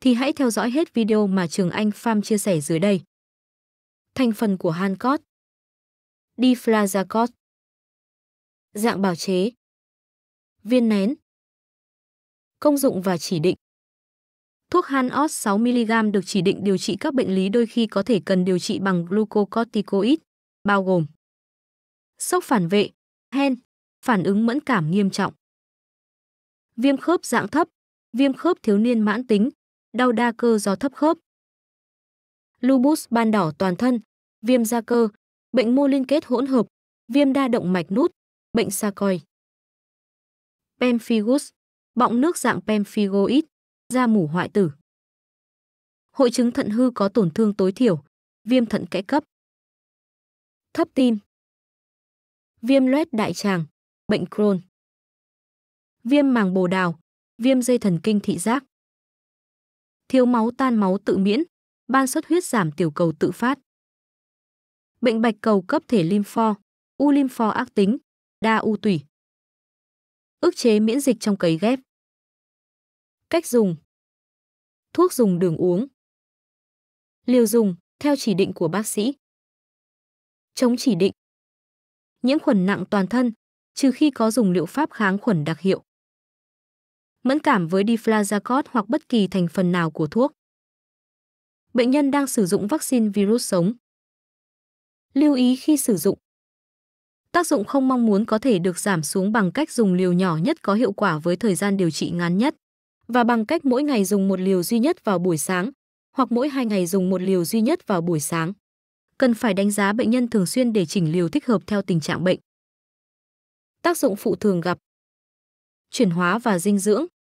thì hãy theo dõi hết video mà Trường Anh Pham chia sẻ dưới đây. Thành phần của Hancot Diflazacot Dạng bào chế Viên nén Công dụng và chỉ định Thuốc Hanot 6mg được chỉ định điều trị các bệnh lý đôi khi có thể cần điều trị bằng glucocorticoid, bao gồm sốc phản vệ, hen, phản ứng mẫn cảm nghiêm trọng, viêm khớp dạng thấp, viêm khớp thiếu niên mãn tính, đau đa cơ do thấp khớp. Lupus ban đỏ toàn thân, viêm da cơ, bệnh mô liên kết hỗn hợp, viêm đa động mạch nút, bệnh sa coi. Pemphigus, bọng nước dạng pemphigoid, da mủ hoại tử. Hội chứng thận hư có tổn thương tối thiểu, viêm thận kẽ cấp. Thấp tim. Viêm loét đại tràng, bệnh Crohn. Viêm màng bồ đào, viêm dây thần kinh thị giác thiếu máu tan máu tự miễn, ban xuất huyết giảm tiểu cầu tự phát. Bệnh bạch cầu cấp thể lympho, u lympho ác tính, đa u tủy. Ức chế miễn dịch trong cấy ghép. Cách dùng. Thuốc dùng đường uống. Liều dùng theo chỉ định của bác sĩ. Chống chỉ định. Nhiễm khuẩn nặng toàn thân, trừ khi có dùng liệu pháp kháng khuẩn đặc hiệu mẫn cảm với Diflazacort hoặc bất kỳ thành phần nào của thuốc. Bệnh nhân đang sử dụng vaccine virus sống. Lưu ý khi sử dụng. Tác dụng không mong muốn có thể được giảm xuống bằng cách dùng liều nhỏ nhất có hiệu quả với thời gian điều trị ngắn nhất và bằng cách mỗi ngày dùng một liều duy nhất vào buổi sáng hoặc mỗi hai ngày dùng một liều duy nhất vào buổi sáng. Cần phải đánh giá bệnh nhân thường xuyên để chỉnh liều thích hợp theo tình trạng bệnh. Tác dụng phụ thường gặp Chuyển hóa và dinh dưỡng